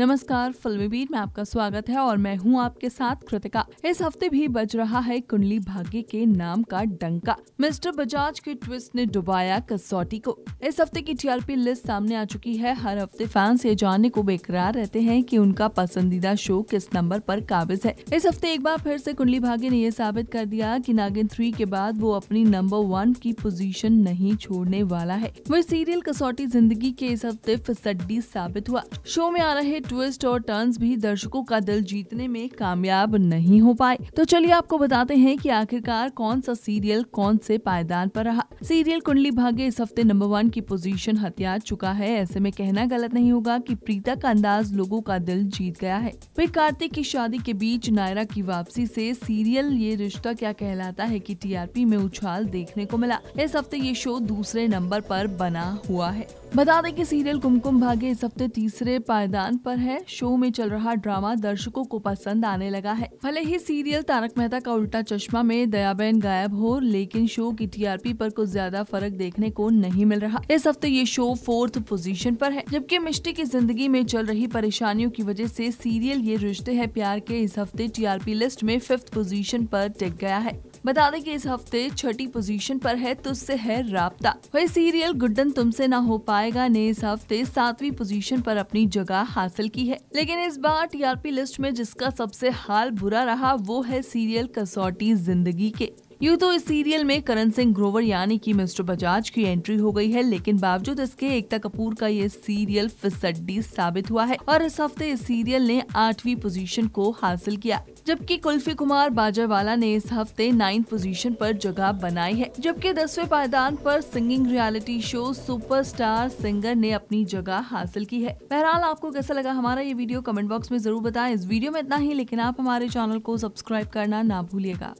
नमस्कार फिल्मी बीट में आपका स्वागत है और मैं हूं आपके साथ कृतिका इस हफ्ते भी बज रहा है कुंडली भाग्य के नाम का डंका मिस्टर बजाज के ट्विस्ट ने डुबाया कसौटी को इस हफ्ते की टीआरपी लिस्ट सामने आ चुकी है हर हफ्ते फैंस ये जानने को बेकरार रहते हैं कि उनका पसंदीदा शो किस नंबर पर काबिज है इस हफ्ते एक बार फिर से कुंडली भाग्य ने यह साबित कर दिया कि नागिन थ्री के बाद वो अपनी नंबर वन की पोजीशन नहीं छोड़ने वाला है वह सीरियल कसौटी जिंदगी के इस हफ्ते फिसड्डी साबित हुआ शो में आ रहे ट्विस्ट और टर्न्स भी दर्शकों का दिल जीतने में कामयाब नहीं हो पाए तो चलिए आपको बताते हैं कि आखिरकार कौन सा सीरियल कौन से पायदान पर रहा सीरियल कुंडली भाग्य इस हफ्ते नंबर वन की पोजीशन हथियार चुका है ऐसे में कहना गलत नहीं होगा कि प्रीता का अंदाज लोगों का दिल जीत गया है फिर कार्तिक की शादी के बीच नायरा की वापसी से सीरियल ये रिश्ता क्या कहलाता है कि टीआरपी में उछाल देखने को मिला इस हफ्ते ये शो दूसरे नंबर पर बना हुआ है बता दें कि सीरियल कुमकुम भाग्य इस हफ्ते तीसरे पायदान पर है शो में चल रहा ड्रामा दर्शकों को पसंद आने लगा है भले ही सीरियल तारक मेहता का उल्टा चश्मा में दयाबेन गायब हो लेकिन शो की टीआरपी पर कुछ ज्यादा फर्क देखने को नहीं मिल रहा इस हफ्ते ये शो फोर्थ पोजीशन पर है जबकि मिष्टी की जिंदगी में चल रही परेशानियों की वजह ऐसी सीरियल ये रिश्ते है प्यार के इस हफ्ते टी लिस्ट में फिफ्थ पोजिशन आरोप टिक गया है बता दें कि इस हफ्ते छठी पोजीशन पर है तुझसे तो है राबता वही सीरियल गुड्डन तुमसे ना हो पाएगा ने इस हफ्ते सातवीं पोजीशन पर अपनी जगह हासिल की है लेकिन इस बार टीआरपी लिस्ट में जिसका सबसे हाल बुरा रहा वो है सीरियल कसौटी जिंदगी के यूँ तो इस सीरियल में करण सिंह ग्रोवर यानी कि मिस्टर बजाज की एंट्री हो गई है लेकिन बावजूद इसके एकता कपूर का ये सीरियल फिसड्डी साबित हुआ है और इस हफ्ते इस सीरियल ने आठवीं पोजीशन को हासिल किया जबकि कुल्फी कुमार बाजावाला ने इस हफ्ते नाइन्थ पोजीशन पर जगह बनाई है जबकि दसवें पायदान पर singing reality show superstar singer ने अपनी जगह हासिल की है बहरहाल आपको कैसा लगा हमारा ये वीडियो कमेंट बॉक्स में जरूर बताएं इस वीडियो में इतना ही लेकिन आप हमारे चैनल को सब्सक्राइब करना ना भूलिएगा